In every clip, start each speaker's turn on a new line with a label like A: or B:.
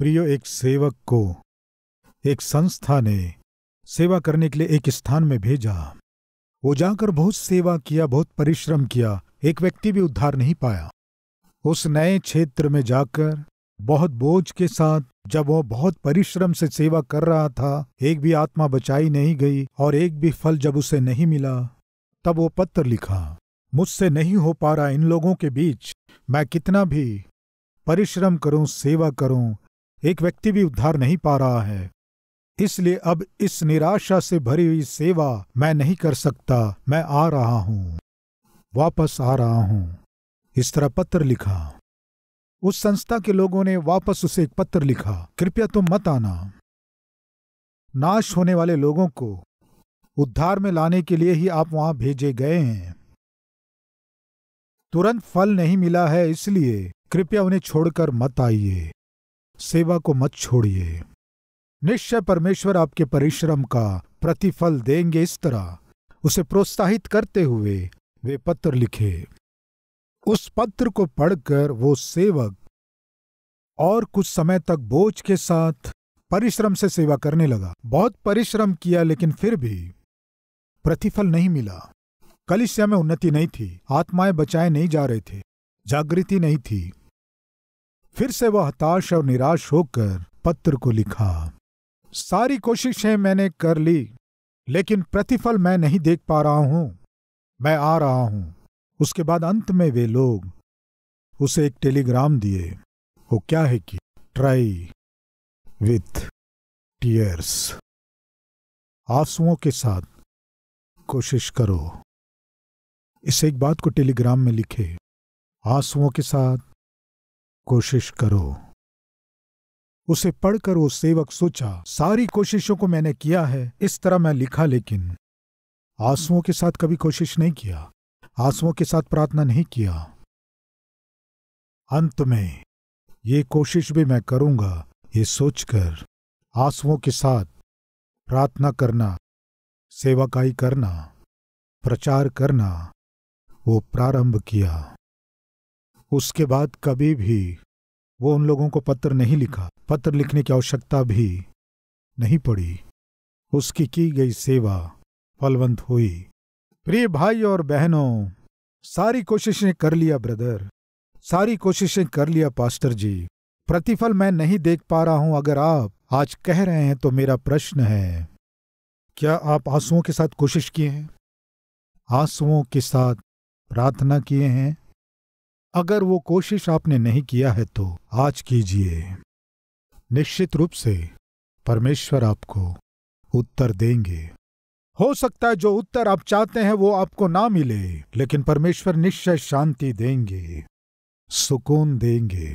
A: प्रियो एक सेवक को एक संस्था ने सेवा करने के लिए एक स्थान में भेजा वो जाकर बहुत सेवा किया बहुत परिश्रम किया एक व्यक्ति भी उद्धार नहीं पाया उस नए क्षेत्र में जाकर बहुत बोझ के साथ जब वह बहुत परिश्रम से सेवा कर रहा था एक भी आत्मा बचाई नहीं गई और एक भी फल जब उसे नहीं मिला तब वो पत्र लिखा मुझसे नहीं हो पा रहा इन लोगों के बीच मैं कितना भी परिश्रम करूं सेवा करूं एक व्यक्ति भी उद्धार नहीं पा रहा है इसलिए अब इस निराशा से भरी हुई सेवा मैं नहीं कर सकता मैं आ रहा हूं वापस आ रहा हूं इस तरह पत्र लिखा उस संस्था के लोगों ने वापस उसे एक पत्र लिखा कृपया तुम मत आना नाश होने वाले लोगों को उद्धार में लाने के लिए ही आप वहां भेजे गए हैं तुरंत फल नहीं मिला है इसलिए कृपया उन्हें छोड़कर मत आइए सेवा को मत छोड़िए निश्चय परमेश्वर आपके परिश्रम का प्रतिफल देंगे इस तरह उसे प्रोत्साहित करते हुए वे पत्र लिखे उस पत्र को पढ़कर वो सेवक और कुछ समय तक बोझ के साथ परिश्रम से सेवा करने लगा बहुत परिश्रम किया लेकिन फिर भी प्रतिफल नहीं मिला कलिश्या में उन्नति नहीं थी आत्माएं बचाए नहीं जा रहे थे जागृति नहीं थी फिर से वह हताश और निराश होकर पत्र को लिखा सारी कोशिशें मैंने कर ली लेकिन प्रतिफल मैं नहीं देख पा रहा हूं मैं आ रहा हूं उसके बाद अंत में वे लोग उसे एक टेलीग्राम दिए वो क्या है कि ट्राई विथ टीयर्स आंसुओं के साथ कोशिश करो इस एक बात को टेलीग्राम में लिखे आंसुओं के साथ कोशिश करो उसे पढ़कर वो सेवक सोचा सारी कोशिशों को मैंने किया है इस तरह मैं लिखा लेकिन आंसुओं के साथ कभी कोशिश नहीं किया आंसुओं के साथ प्रार्थना नहीं किया अंत में ये कोशिश भी मैं करूंगा ये सोचकर आंसुओं के साथ प्रार्थना करना सेवाकाई करना प्रचार करना वो प्रारंभ किया उसके बाद कभी भी वो उन लोगों को पत्र नहीं लिखा पत्र लिखने की आवश्यकता भी नहीं पड़ी उसकी की गई सेवा फलवंत हुई प्रिय भाई और बहनों सारी कोशिशें कर लिया ब्रदर सारी कोशिशें कर लिया पास्टर जी प्रतिफल मैं नहीं देख पा रहा हूं अगर आप आज कह रहे हैं तो मेरा प्रश्न है क्या आप आंसुओं के साथ कोशिश किए हैं आंसुओं के साथ प्रार्थना किए हैं अगर वो कोशिश आपने नहीं किया है तो आज कीजिए निश्चित रूप से परमेश्वर आपको उत्तर देंगे हो सकता है जो उत्तर आप चाहते हैं वो आपको ना मिले लेकिन परमेश्वर निश्चय शांति देंगे सुकून देंगे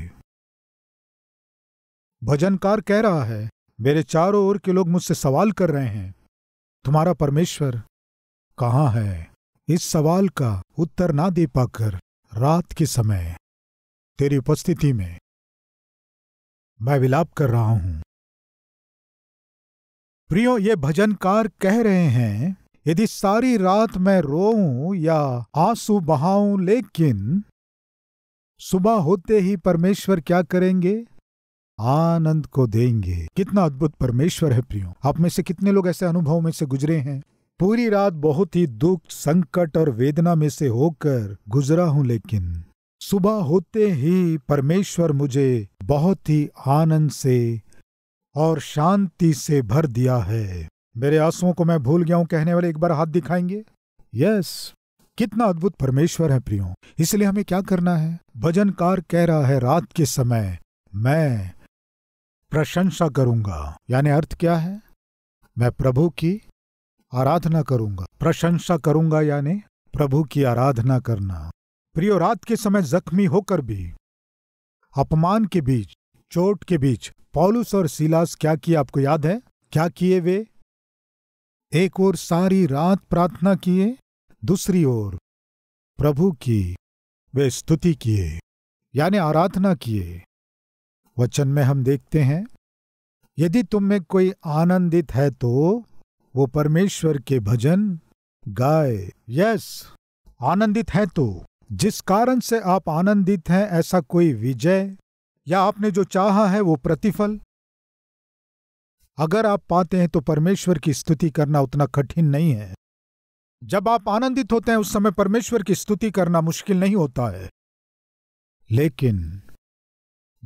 A: भजनकार कह रहा है मेरे चारों ओर के लोग मुझसे सवाल कर रहे हैं तुम्हारा परमेश्वर कहाँ है इस सवाल का उत्तर ना दे पाकर रात के समय तेरी उपस्थिति में मैं विलाप कर रहा हूं प्रियो ये भजनकार कह रहे हैं यदि सारी रात मैं रोऊं या आंसू बहाऊं लेकिन सुबह होते ही परमेश्वर क्या करेंगे आनंद को देंगे कितना अद्भुत परमेश्वर है प्रियो आप में से कितने लोग ऐसे अनुभव में से गुजरे हैं पूरी रात बहुत ही दुख संकट और वेदना में से होकर गुजरा हूं लेकिन सुबह होते ही परमेश्वर मुझे बहुत ही आनंद से और शांति से भर दिया है मेरे आंसुओं को मैं भूल गया हूं कहने वाले एक बार हाथ दिखाएंगे यस कितना अद्भुत परमेश्वर है प्रियो इसलिए हमें क्या करना है भजनकार कह रहा है रात के समय मैं प्रशंसा करूंगा यानी अर्थ क्या है मैं प्रभु की आराधना करूंगा प्रशंसा करूंगा यानी प्रभु की आराधना करना प्रियो रात के समय जख्मी होकर भी अपमान के बीच चोट के बीच पॉलुस और सिलास क्या किए आपको याद है क्या किए वे एक ओर सारी रात प्रार्थना किए दूसरी ओर प्रभु की वे स्तुति किए यानी आराधना किए वचन में हम देखते हैं यदि तुम में कोई आनंदित है तो वो परमेश्वर के भजन गाए यस आनंदित हैं तो जिस कारण से आप आनंदित हैं ऐसा कोई विजय या आपने जो चाहा है वो प्रतिफल अगर आप पाते हैं तो परमेश्वर की स्तुति करना उतना कठिन नहीं है जब आप आनंदित होते हैं उस समय परमेश्वर की स्तुति करना मुश्किल नहीं होता है लेकिन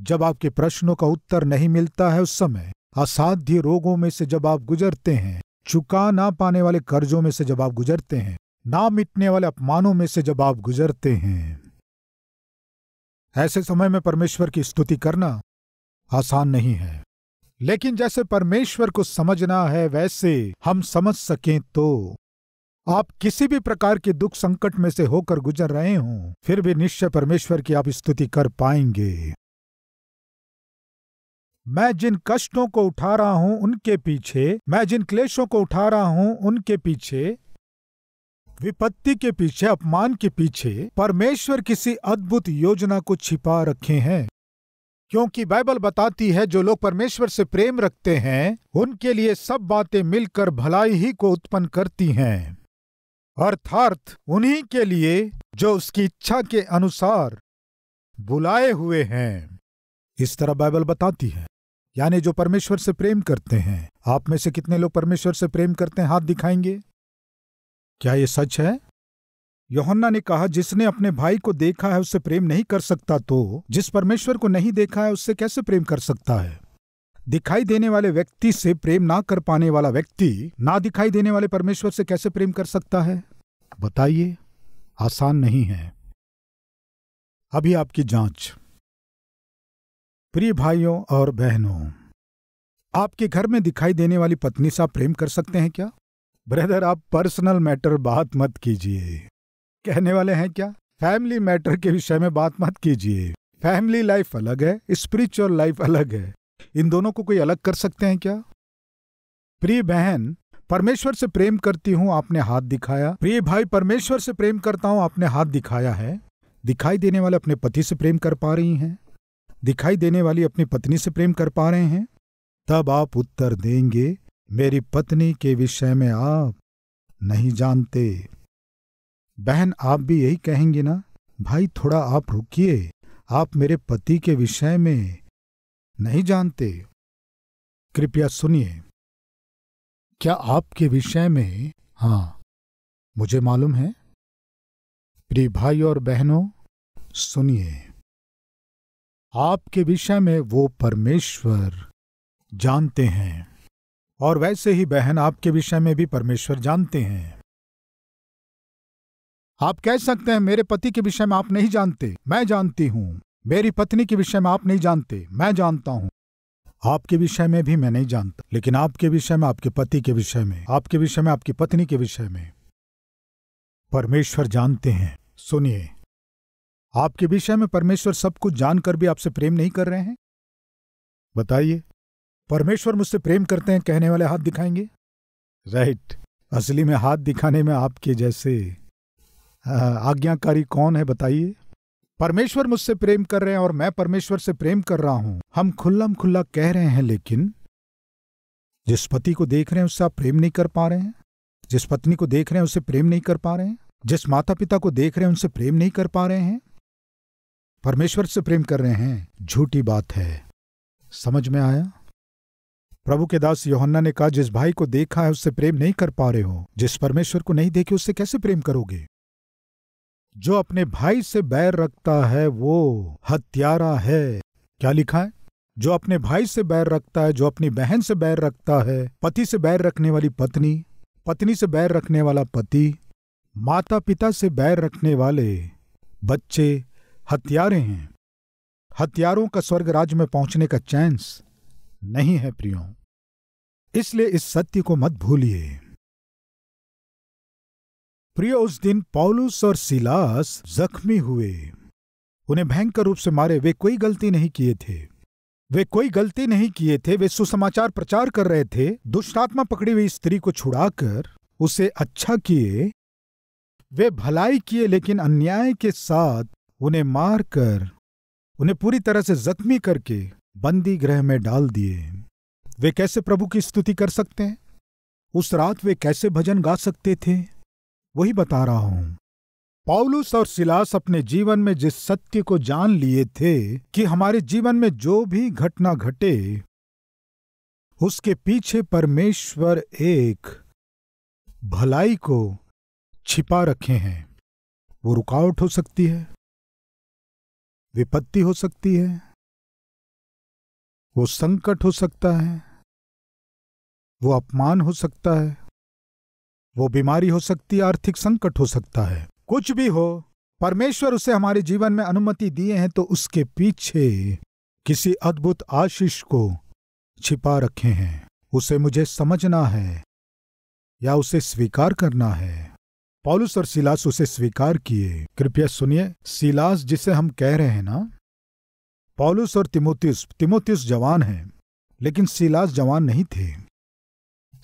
A: जब आपके प्रश्नों का उत्तर नहीं मिलता है उस समय असाध्य रोगों में से जब आप गुजरते हैं चुका ना पाने वाले कर्जों में से जब आप गुजरते हैं ना मिटने वाले अपमानों में से जब आप गुजरते हैं ऐसे समय में परमेश्वर की स्तुति करना आसान नहीं है लेकिन जैसे परमेश्वर को समझना है वैसे हम समझ सकें तो आप किसी भी प्रकार के दुख संकट में से होकर गुजर रहे हों फिर भी निश्चय परमेश्वर की आप स्तुति कर पाएंगे मैं जिन कष्टों को उठा रहा हूं उनके पीछे मैं जिन क्लेशों को उठा रहा हूं उनके पीछे विपत्ति के पीछे अपमान के पीछे परमेश्वर किसी अद्भुत योजना को छिपा रखे हैं क्योंकि बाइबल बताती है जो लोग परमेश्वर से प्रेम रखते हैं उनके लिए सब बातें मिलकर भलाई ही को उत्पन्न करती हैं अर्थार्थ उन्हीं के लिए जो उसकी इच्छा के अनुसार बुलाए हुए हैं इस तरह बाइबल बताती है यानी जो परमेश्वर से प्रेम करते हैं आप में से कितने लोग परमेश्वर से प्रेम करते हैं हाथ दिखाएंगे क्या ये सच है योहन्ना ने कहा जिसने अपने भाई को देखा है उससे प्रेम नहीं कर सकता तो जिस परमेश्वर को नहीं देखा है उससे कैसे प्रेम कर सकता है दिखाई देने वाले व्यक्ति से प्रेम ना कर पाने वाला व्यक्ति ना दिखाई देने वाले परमेश्वर से कैसे प्रेम कर सकता है बताइए आसान नहीं है अभी आपकी जांच प्रिय भाइयों और बहनों आपके घर में दिखाई देने वाली पत्नी से आप प्रेम कर सकते हैं क्या ब्रदर आप पर्सनल मैटर बात मत कीजिए कहने वाले हैं क्या फैमिली मैटर के विषय में बात मत कीजिए फैमिली लाइफ अलग है स्पिरिचुअल लाइफ अलग है इन दोनों को कोई अलग कर सकते हैं क्या प्रिय बहन परमेश्वर से प्रेम करती हूँ आपने हाथ दिखाया प्रिय भाई परमेश्वर से प्रेम करता हूं आपने हाथ दिखाया है दिखाई देने वाले अपने पति से प्रेम कर पा रही हैं दिखाई देने वाली अपनी पत्नी से प्रेम कर पा रहे हैं तब आप उत्तर देंगे मेरी पत्नी के विषय में आप नहीं जानते बहन आप भी यही कहेंगे ना भाई थोड़ा आप रुकिए आप मेरे पति के विषय में नहीं जानते कृपया सुनिए क्या आपके विषय में हाँ मुझे मालूम है प्रिय भाई और बहनों सुनिए आपके विषय में वो परमेश्वर जानते हैं और वैसे ही बहन आपके विषय में भी परमेश्वर जानते हैं आप कह सकते हैं मेरे पति के विषय में आप नहीं जानते मैं जानती हूं मेरी पत्नी के विषय में आप नहीं जानते मैं जानता हूं आपके विषय में भी मैं नहीं जानता लेकिन आपके विषय में आपके पति के विषय में आपके विषय में आपकी पत्नी के विषय में परमेश्वर जानते हैं सुनिए आपके विषय में परमेश्वर सब कुछ जानकर भी आपसे प्रेम नहीं कर रहे हैं बताइए परमेश्वर मुझसे प्रेम करते हैं कहने वाले हाथ दिखाएंगे राइट असली में हाथ दिखाने में आपके जैसे आज्ञाकारी कौन है बताइए परमेश्वर मुझसे प्रेम कर रहे हैं और मैं परमेश्वर से प्रेम कर रहा हूं हम खुल्लम खुल्ला कह रहे हैं लेकिन जिस पति को देख रहे हैं उससे आप प्रेम नहीं कर पा रहे हैं जिस पत्नी को देख रहे हैं उससे प्रेम नहीं कर पा रहे हैं जिस माता पिता को देख रहे हैं उनसे प्रेम नहीं कर पा रहे हैं परमेश्वर से प्रेम कर रहे हैं झूठी बात है समझ में आया प्रभु के दास योहन्ना ने कहा जिस भाई को देखा है उससे प्रेम नहीं कर पा रहे हो जिस परमेश्वर को नहीं देखे उससे कैसे प्रेम करोगे जो अपने भाई से बैर रखता है वो हत्यारा है क्या लिखा है जो अपने भाई से बैर रखता है जो अपनी बहन से बैर रखता है पति से बैर रखने वाली पत्नी पत्नी से बैर रखने वाला पति माता पिता से बैर रखने वाले बच्चे हत्यारे हैं हत्यारों का स्वर्ग राज्य में पहुंचने का चांस नहीं है प्रियो इसलिए इस सत्य को मत भूलिए प्रियो उस दिन पॉलुस और सिलास जख्मी हुए उन्हें भयंकर रूप से मारे वे कोई गलती नहीं किए थे वे कोई गलती नहीं किए थे वे सुसमाचार प्रचार कर रहे थे दुष्टात्मा पकड़ी हुई स्त्री को छुड़ाकर उसे अच्छा किए वे भलाई किए लेकिन अन्याय के साथ उन्हें मारकर उन्हें पूरी तरह से जख्मी करके बंदी गृह में डाल दिए वे कैसे प्रभु की स्तुति कर सकते हैं उस रात वे कैसे भजन गा सकते थे वही बता रहा हूं पौलुस और सिलास अपने जीवन में जिस सत्य को जान लिए थे कि हमारे जीवन में जो भी घटना घटे उसके पीछे परमेश्वर एक भलाई को छिपा रखे हैं वो रुकावट हो सकती है विपत्ति हो सकती है वो संकट हो सकता है वो अपमान हो सकता है वो बीमारी हो सकती है आर्थिक संकट हो सकता है कुछ भी हो परमेश्वर उसे हमारे जीवन में अनुमति दिए हैं तो उसके पीछे किसी अद्भुत आशीष को छिपा रखे हैं उसे मुझे समझना है या उसे स्वीकार करना है पॉलुस और सिलास उसे स्वीकार किए कृपया सुनिए सिलास जिसे हम कह रहे हैं ना पॉलुस और तिमोतियस तिमोतियस जवान हैं लेकिन सिलास जवान नहीं थे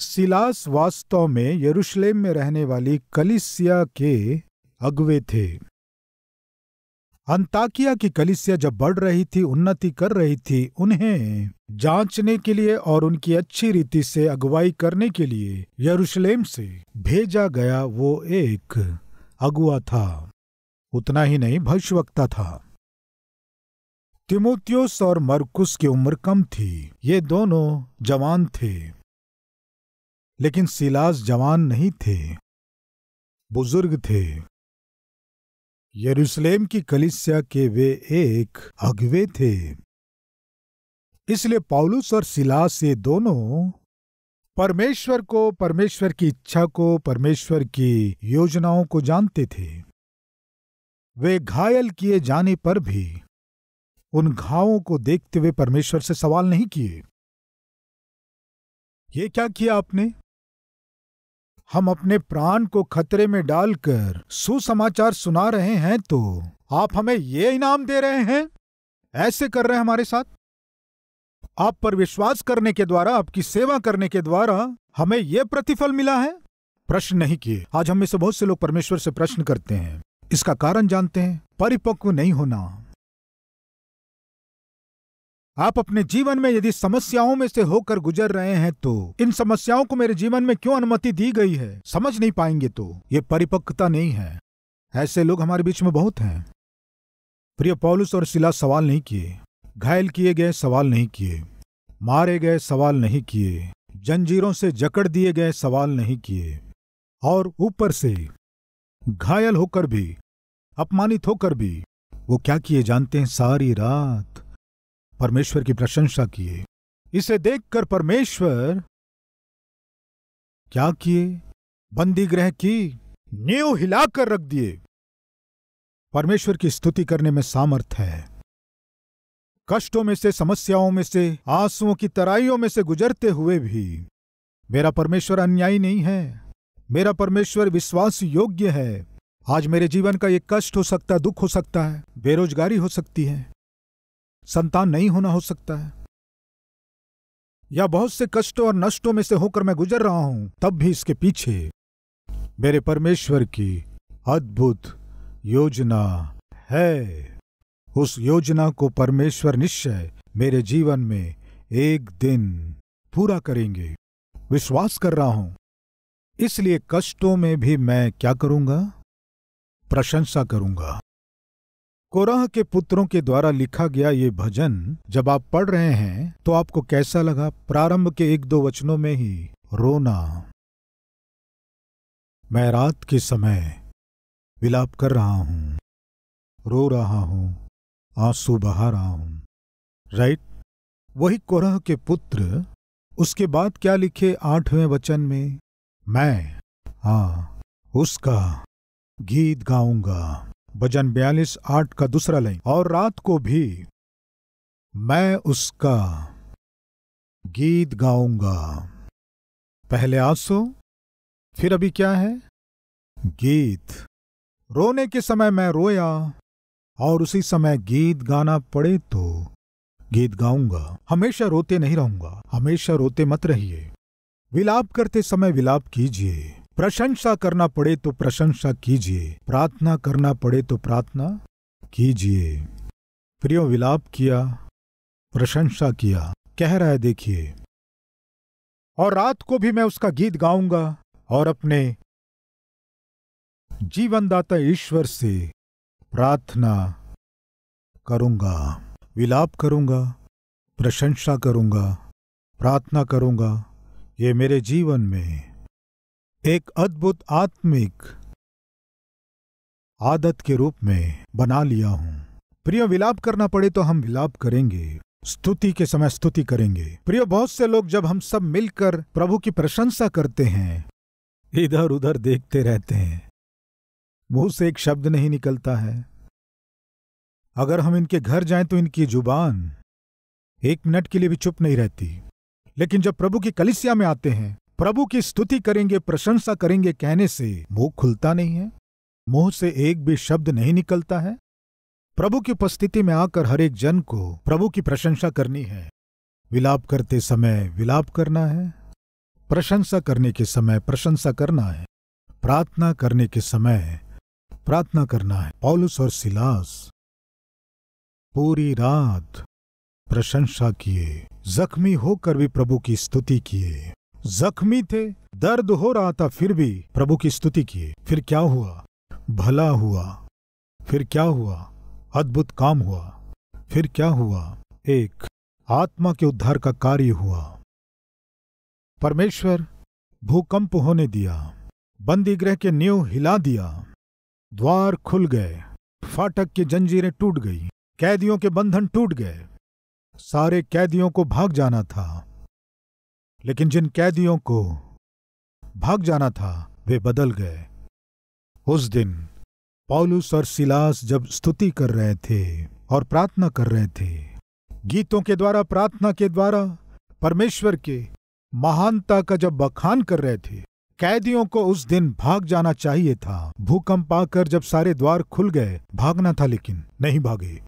A: सिलास वास्तव में यरूशलेम में रहने वाली कलिसिया के अगवे थे अंताकिया की कलिसिया जब बढ़ रही थी उन्नति कर रही थी उन्हें जांचने के लिए और उनकी अच्छी रीति से अगुवाई करने के लिए यरूशलेम से भेजा गया वो एक अगुआ था उतना ही नहीं भविष्यवक्ता था तिमोतियोस और मरकुस की उम्र कम थी ये दोनों जवान थे लेकिन सिलास जवान नहीं थे बुजुर्ग थे यरूशलेम की कलिसिया के वे एक अगवे थे इसलिए पौलुस और सिलास ये दोनों परमेश्वर को परमेश्वर की इच्छा को परमेश्वर की योजनाओं को जानते थे वे घायल किए जाने पर भी उन घावों को देखते हुए परमेश्वर से सवाल नहीं किए ये क्या किया आपने हम अपने प्राण को खतरे में डालकर सुसमाचार सुना रहे हैं तो आप हमें ये इनाम दे रहे हैं ऐसे कर रहे हैं हमारे साथ आप पर विश्वास करने के द्वारा आपकी सेवा करने के द्वारा हमें यह प्रतिफल मिला है प्रश्न नहीं किए आज हम में से बहुत से लोग परमेश्वर से प्रश्न करते हैं इसका कारण जानते हैं परिपक्व नहीं होना आप अपने जीवन में यदि समस्याओं में से होकर गुजर रहे हैं तो इन समस्याओं को मेरे जीवन में क्यों अनुमति दी गई है समझ नहीं पाएंगे तो ये परिपक्वता नहीं है ऐसे लोग हमारे बीच में बहुत हैं प्रिय पॉलुस और शिला सवाल नहीं किए घायल किए गए सवाल नहीं किए मारे गए सवाल नहीं किए जंजीरों से जकड़ दिए गए सवाल नहीं किए और ऊपर से घायल होकर भी अपमानित होकर भी वो क्या किए जानते हैं सारी रात परमेश्वर की प्रशंसा किए इसे देखकर परमेश्वर क्या किए बंदी ग्रह की नींव हिलाकर रख दिए परमेश्वर की स्तुति करने में सामर्थ्य है कष्टों में से समस्याओं में से आंसुओं की तराइयों में से गुजरते हुए भी मेरा परमेश्वर अन्यायी नहीं है मेरा परमेश्वर विश्वास योग्य है आज मेरे जीवन का ये कष्ट हो सकता है दुख हो सकता है बेरोजगारी हो सकती है संतान नहीं होना हो सकता है या बहुत से कष्टों और नष्टों में से होकर मैं गुजर रहा हूं तब भी इसके पीछे मेरे परमेश्वर की अद्भुत योजना है उस योजना को परमेश्वर निश्चय मेरे जीवन में एक दिन पूरा करेंगे विश्वास कर रहा हूं इसलिए कष्टों में भी मैं क्या करूंगा प्रशंसा करूंगा कोराह के पुत्रों के द्वारा लिखा गया ये भजन जब आप पढ़ रहे हैं तो आपको कैसा लगा प्रारंभ के एक दो वचनों में ही रोना मैं रात के समय विलाप कर रहा हूं रो रहा हूं आंसू बहा रहा हूं राइट वही कोरह के पुत्र उसके बाद क्या लिखे आठवें वचन में मैं हाँ उसका गीत गाऊंगा भजन बयालीस आठ का दूसरा लाइन और रात को भी मैं उसका गीत गाऊंगा पहले आंसू फिर अभी क्या है गीत रोने के समय मैं रोया और उसी समय गीत गाना पड़े तो गीत गाऊंगा हमेशा रोते नहीं रहूंगा हमेशा रोते मत रहिए विलाप करते समय विलाप कीजिए प्रशंसा करना पड़े तो प्रशंसा कीजिए प्रार्थना करना पड़े तो प्रार्थना कीजिए प्रियो विलाप किया प्रशंसा किया कह रहा है देखिए और रात को भी मैं उसका गीत गाऊंगा और अपने जीवनदाता ईश्वर से प्रार्थना करूंगा विलाप करूंगा प्रशंसा करूंगा प्रार्थना करूंगा ये मेरे जीवन में एक अद्भुत आत्मिक आदत के रूप में बना लिया हूं प्रिय विलाप करना पड़े तो हम विलाप करेंगे स्तुति के समय स्तुति करेंगे प्रिय बहुत से लोग जब हम सब मिलकर प्रभु की प्रशंसा करते हैं इधर उधर देखते रहते हैं मुंह से एक शब्द नहीं निकलता है अगर हम इनके घर जाएं तो इनकी जुबान एक मिनट के लिए भी चुप नहीं रहती लेकिन जब प्रभु की कलिसिया में आते हैं प्रभु की स्तुति करेंगे प्रशंसा करेंगे कहने से मुंह खुलता नहीं है मुंह से एक भी शब्द नहीं निकलता है प्रभु की उपस्थिति में आकर हर एक जन को प्रभु की प्रशंसा करनी है विलाप करते समय विलाप करना है प्रशंसा करने के समय प्रशंसा करना है प्रार्थना करने के समय प्रार्थना करना है पौलुस और सिलास पूरी रात प्रशंसा किए जख्मी होकर भी प्रभु की स्तुति किए जख्मी थे दर्द हो रहा था फिर भी प्रभु की स्तुति किए फिर क्या हुआ भला हुआ फिर क्या हुआ अद्भुत काम हुआ फिर क्या हुआ एक आत्मा के उद्धार का कार्य हुआ परमेश्वर भूकंप होने दिया बंदी ग्रह के न्यू हिला दिया द्वार खुल गए फाटक की जंजीरें टूट गई कैदियों के बंधन टूट गए सारे कैदियों को भाग जाना था लेकिन जिन कैदियों को भाग जाना था वे बदल गए उस दिन पॉलुस और सिलास जब स्तुति कर रहे थे और प्रार्थना कर रहे थे गीतों के द्वारा प्रार्थना के द्वारा परमेश्वर के महानता का जब बखान कर रहे थे कैदियों को उस दिन भाग जाना चाहिए था भूकंप आकर जब सारे द्वार खुल गए भागना था लेकिन नहीं भागे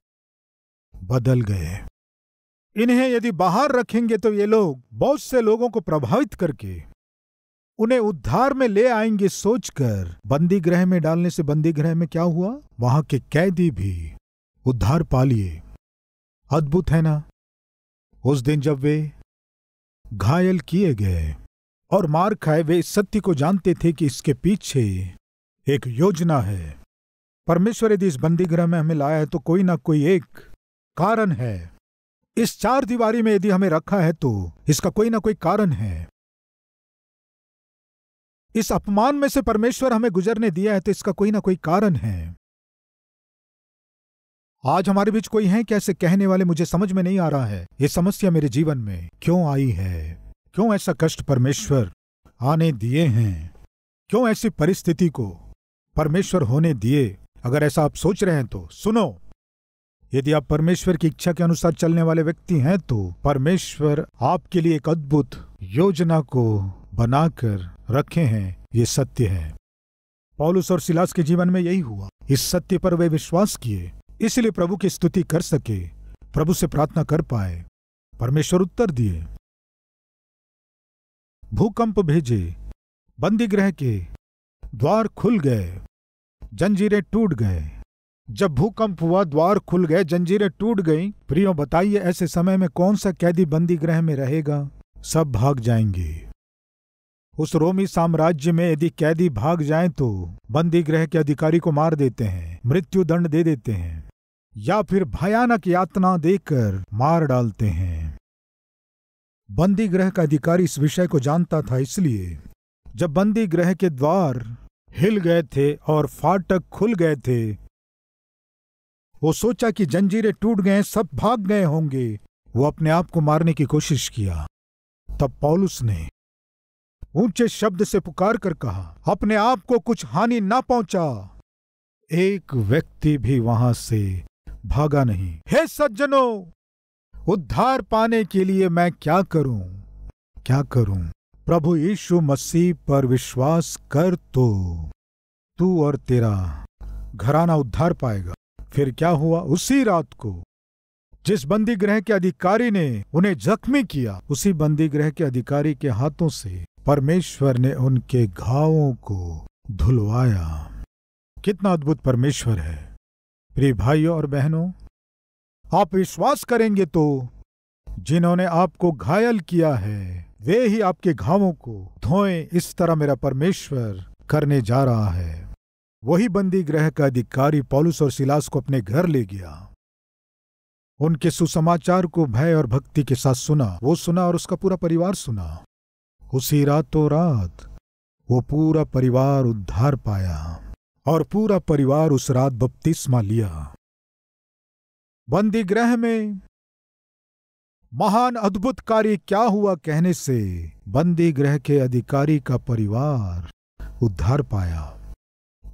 A: बदल गए इन्हें यदि बाहर रखेंगे तो ये लोग बहुत से लोगों को प्रभावित करके उन्हें उद्धार में ले आएंगे सोचकर बंदी ग्रह में डालने से बंदी ग्रह में क्या हुआ वहां के कैदी भी उद्धार पा लिए अद्भुत है ना उस दिन जब वे घायल किए गए और मार खाए वे इस सत्य को जानते थे कि इसके पीछे एक योजना है परमेश्वर यदि इस बंदीगृह में हमें लाया है तो कोई ना कोई एक कारण है इस चार दीवारी में यदि हमें रखा है तो इसका कोई ना कोई कारण है इस अपमान में से परमेश्वर हमें गुजरने दिया है तो इसका कोई ना कोई कारण है आज हमारे बीच कोई है क्या ऐसे कहने वाले मुझे समझ में नहीं आ रहा है यह समस्या मेरे जीवन में क्यों आई है क्यों ऐसा कष्ट परमेश्वर आने दिए हैं क्यों ऐसी परिस्थिति को परमेश्वर होने दिए अगर ऐसा आप सोच रहे हैं तो सुनो यदि आप परमेश्वर की इच्छा के अनुसार चलने वाले व्यक्ति हैं तो परमेश्वर आपके लिए एक अद्भुत योजना को बनाकर रखे हैं ये सत्य है पॉलुस और सिलास के जीवन में यही हुआ इस सत्य पर वे विश्वास किए इसलिए प्रभु की स्तुति कर सके प्रभु से प्रार्थना कर पाए परमेश्वर उत्तर दिए भूकंप भेजे बंदी ग्रह के द्वार खुल गए जंजीरें टूट गए जब भूकंप हुआ द्वार खुल गए जंजीरें टूट गईं। प्रियो बताइए ऐसे समय में कौन सा कैदी बंदी ग्रह में रहेगा सब भाग जाएंगे उस रोमी साम्राज्य में यदि कैदी भाग जाएं तो बंदी ग्रह के अधिकारी को मार देते हैं मृत्यु दंड दे देते हैं या फिर भयानक यातना देकर मार डालते हैं बंदी ग्रह का अधिकारी इस विषय को जानता था इसलिए जब बंदी ग्रह के द्वार हिल गए थे और फाटक खुल गए थे वो सोचा कि जंजीरें टूट गए सब भाग गए होंगे वो अपने आप को मारने की कोशिश किया तब पॉलुस ने ऊंचे शब्द से पुकार कर कहा अपने आप को कुछ हानि ना पहुंचा एक व्यक्ति भी वहां से भागा नहीं हे सज्जनों उद्धार पाने के लिए मैं क्या करूं क्या करूं प्रभु यीशु मसीह पर विश्वास कर तो तू और तेरा घराना उद्धार पाएगा फिर क्या हुआ उसी रात को जिस बंदी ग्रह के अधिकारी ने उन्हें जख्मी किया उसी बंदी ग्रह के अधिकारी के हाथों से परमेश्वर ने उनके घावों को धुलवाया कितना अद्भुत परमेश्वर है प्रिय भाइयों और बहनों आप विश्वास करेंगे तो जिन्होंने आपको घायल किया है वे ही आपके घावों को धोएं इस तरह मेरा परमेश्वर करने जा रहा है वही बंदी ग्रह का अधिकारी पॉलुस और सिलास को अपने घर ले गया उनके सुसमाचार को भय और भक्ति के साथ सुना वो सुना और उसका पूरा परिवार सुना उसी रातों रात वो पूरा परिवार उद्धार पाया और पूरा परिवार उस रात बपतिस्मा लिया बंदी ग्रह में महान अद्भुत कार्य क्या हुआ कहने से बंदी ग्रह के अधिकारी का परिवार उद्धार पाया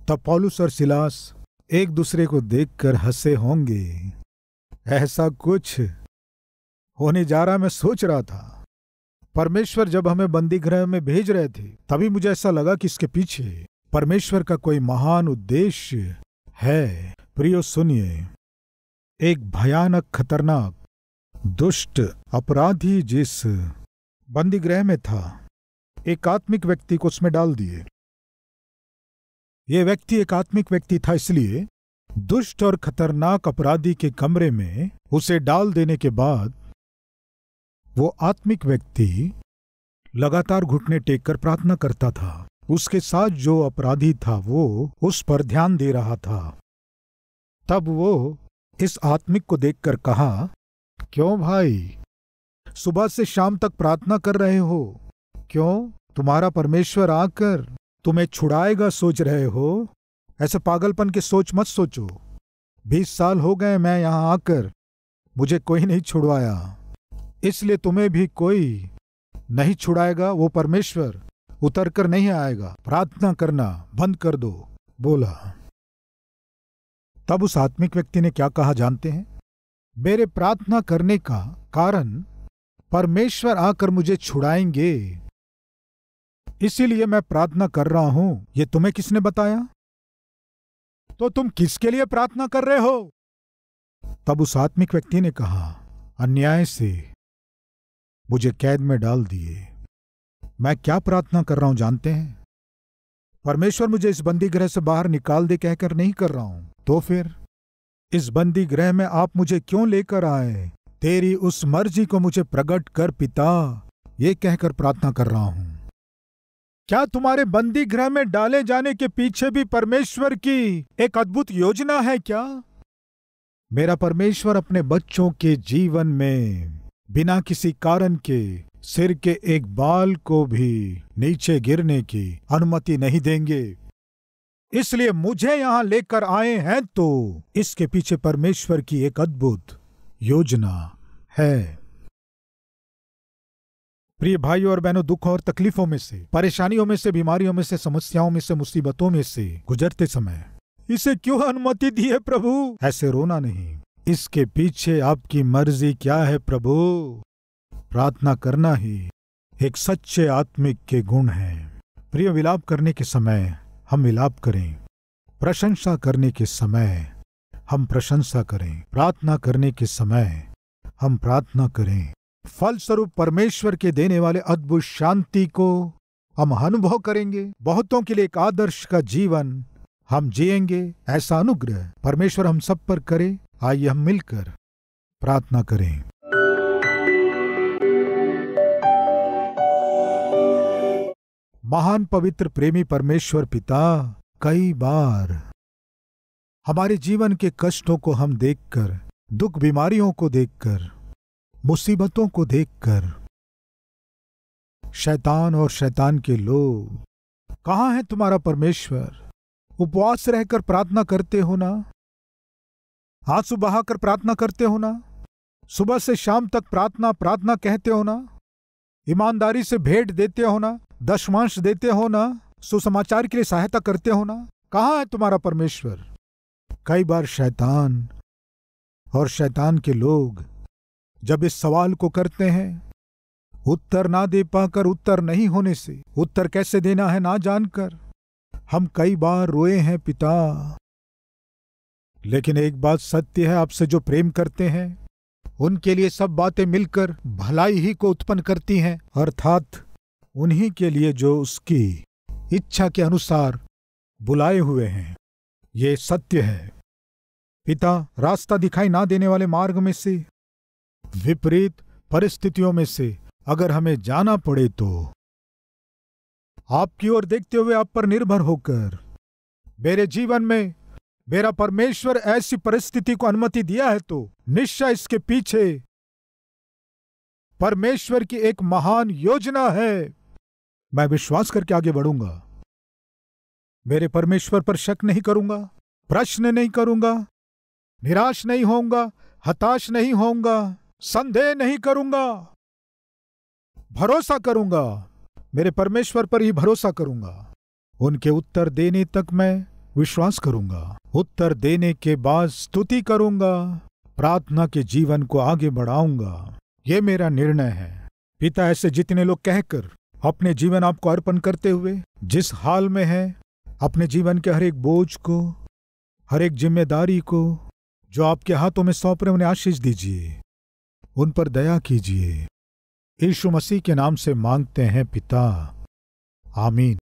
A: तब पॉलुस और सिलास एक दूसरे को देखकर हंसे होंगे ऐसा कुछ होने जा रहा मैं सोच रहा था परमेश्वर जब हमें बंदी गृह में भेज रहे थे तभी मुझे ऐसा लगा कि इसके पीछे परमेश्वर का कोई महान उद्देश्य है प्रियो सुनिए एक भयानक खतरनाक दुष्ट अपराधी जिस बंदी गृह में था एक आत्मिक व्यक्ति को उसमें डाल दिए ये व्यक्ति एक आत्मिक व्यक्ति था इसलिए दुष्ट और खतरनाक अपराधी के कमरे में उसे डाल देने के बाद वो आत्मिक व्यक्ति लगातार घुटने टेक कर प्रार्थना करता था उसके साथ जो अपराधी था वो उस पर ध्यान दे रहा था तब वो इस आत्मिक को देखकर कहा क्यों भाई सुबह से शाम तक प्रार्थना कर रहे हो क्यों तुम्हारा परमेश्वर आकर तुम्हें छुड़ाएगा सोच रहे हो ऐसे पागलपन की सोच मत सोचो बीस साल हो गए मैं यहां आकर मुझे कोई नहीं छुड़वाया इसलिए तुम्हें भी कोई नहीं छुड़ाएगा वो परमेश्वर उतर कर नहीं आएगा प्रार्थना करना बंद कर दो बोला तब उस आत्मिक व्यक्ति ने क्या कहा जानते हैं मेरे प्रार्थना करने का कारण परमेश्वर आकर मुझे छुड़ाएंगे इसीलिए मैं प्रार्थना कर रहा हूं ये तुम्हें किसने बताया तो तुम किसके लिए प्रार्थना कर रहे हो तब उस आत्मिक व्यक्ति ने कहा अन्याय से मुझे कैद में डाल दिए मैं क्या प्रार्थना कर रहा हूं जानते हैं परमेश्वर मुझे इस बंदी ग्रह से बाहर निकाल दे कहकर नहीं कर रहा हूं तो फिर इस बंदी ग्रह में आप मुझे क्यों लेकर आए तेरी उस मर्जी को मुझे प्रकट कर पिता ये कहकर प्रार्थना कर रहा हूं क्या तुम्हारे बंदी गृह में डाले जाने के पीछे भी परमेश्वर की एक अद्भुत योजना है क्या मेरा परमेश्वर अपने बच्चों के जीवन में बिना किसी कारण के सिर के एक बाल को भी नीचे गिरने की अनुमति नहीं देंगे इसलिए मुझे यहां लेकर आए हैं तो इसके पीछे परमेश्वर की एक अद्भुत योजना है प्रिय भाई और बहनों दुख और तकलीफों में से परेशानियों में से बीमारियों में से समस्याओं में से मुसीबतों में से गुजरते समय इसे क्यों अनुमति दी है प्रभु ऐसे रोना नहीं इसके पीछे आपकी मर्जी क्या है प्रभु प्रार्थना करना ही एक सच्चे आत्मिक के गुण है प्रिय विलाप करने के समय हम विलाप करें प्रशंसा करने के समय हम प्रशंसा करें प्रार्थना करने के समय हम प्रार्थना करें फलस्वरूप परमेश्वर के देने वाले अद्भुत शांति को हम अनुभव करेंगे बहुतों के लिए एक आदर्श का जीवन हम जिएंगे ऐसा अनुग्रह परमेश्वर हम सब पर करे आइए हम मिलकर प्रार्थना करें महान पवित्र प्रेमी परमेश्वर पिता कई बार हमारे जीवन के कष्टों को हम देखकर दुख बीमारियों को देखकर मुसीबतों को देखकर शैतान और शैतान के लोग कहां है तुम्हारा परमेश्वर उपवास रहकर प्रार्थना करते हो ना आंसू बहाकर प्रार्थना करते हो ना सुबह से शाम तक प्रार्थना प्रार्थना कहते हो ना ईमानदारी से भेंट देते हो ना दशमांश देते हो ना सुसमाचार के लिए सहायता करते हो ना कहाँ है तुम्हारा परमेश्वर कई बार शैतान और शैतान के लोग जब इस सवाल को करते हैं उत्तर ना दे पाकर उत्तर नहीं होने से उत्तर कैसे देना है ना जानकर हम कई बार रोए हैं पिता लेकिन एक बात सत्य है आपसे जो प्रेम करते हैं उनके लिए सब बातें मिलकर भलाई ही को उत्पन्न करती हैं अर्थात उन्हीं के लिए जो उसकी इच्छा के अनुसार बुलाए हुए हैं ये सत्य है पिता रास्ता दिखाई ना देने वाले मार्ग में से विपरीत परिस्थितियों में से अगर हमें जाना पड़े तो आपकी ओर देखते हुए आप पर निर्भर होकर मेरे जीवन में मेरा परमेश्वर ऐसी परिस्थिति को अनुमति दिया है तो निश्चय इसके पीछे परमेश्वर की एक महान योजना है मैं विश्वास करके आगे बढ़ूंगा मेरे परमेश्वर पर शक नहीं करूंगा प्रश्न नहीं करूंगा निराश नहीं होऊंगा हताश नहीं होऊंगा संदेह नहीं करूंगा भरोसा करूंगा मेरे परमेश्वर पर ही भरोसा करूंगा उनके उत्तर देने तक मैं विश्वास करूंगा उत्तर देने के बाद स्तुति करूंगा प्रार्थना के जीवन को आगे बढ़ाऊंगा ये मेरा निर्णय है पिता ऐसे जितने लोग कहकर अपने जीवन आपको अर्पण करते हुए जिस हाल में है अपने जीवन के हर एक बोझ को हर एक जिम्मेदारी को जो आपके हाथों में सौंप रहे उन्हें आशीष दीजिए उन पर दया कीजिए यीशु मसीह के नाम से मांगते हैं पिता आमीन